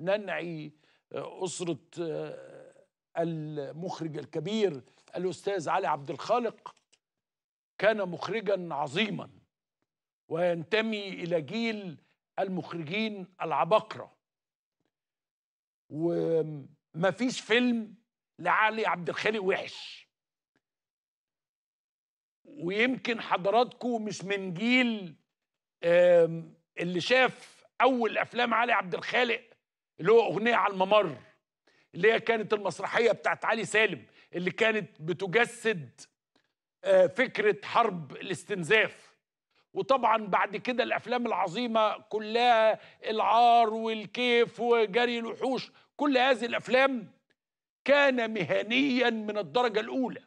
ننعي آه، أسرة آه، المخرج الكبير الأستاذ علي عبد الخالق كان مخرجا عظيما وينتمي إلى جيل المخرجين العباقرة ومفيش فيلم لعلي عبد الخالق وحش ويمكن حضراتكم مش من جيل اللي شاف اول افلام علي عبد الخالق اللي هو اغنيه على الممر اللي هي كانت المسرحيه بتاعت علي سالم اللي كانت بتجسد آه، فكره حرب الاستنزاف وطبعا بعد كده الافلام العظيمه كلها العار والكيف وجري الوحوش كل هذه الافلام كان مهنيا من الدرجه الاولى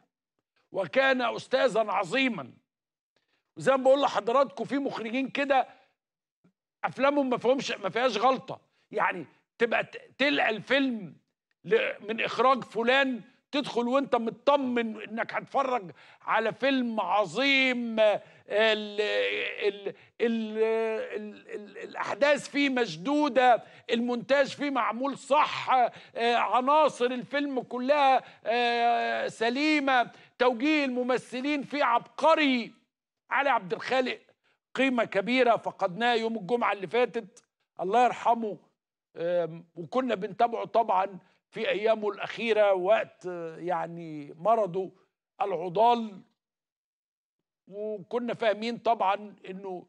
وكان استاذا عظيما وزي ما بقول لحضراتكم في مخرجين كده افلامهم ما فيهمش ما فيهاش غلطه يعني تبقى تلقى الفيلم من اخراج فلان تدخل وانت مطمن انك هتفرج على فيلم عظيم الـ الـ الـ الـ الـ الاحداث فيه مشدوده المونتاج فيه معمول صح آه، عناصر الفيلم كلها آه، سليمه توجيه الممثلين فيه عبقري علي عبد الخالق قيمه كبيره فقدناه يوم الجمعه اللي فاتت الله يرحمه وكنا بنتابعه طبعا في ايامه الاخيره وقت آه، يعني مرضه العضال وكنا فاهمين طبعا انه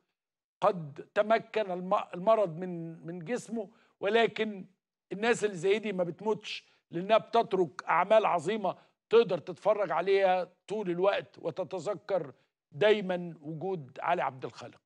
قد تمكن المرض من من جسمه ولكن الناس اللي زي دي ما بتموتش لانها بتترك اعمال عظيمه تقدر تتفرج عليها طول الوقت وتتذكر دايما وجود علي عبد الخالق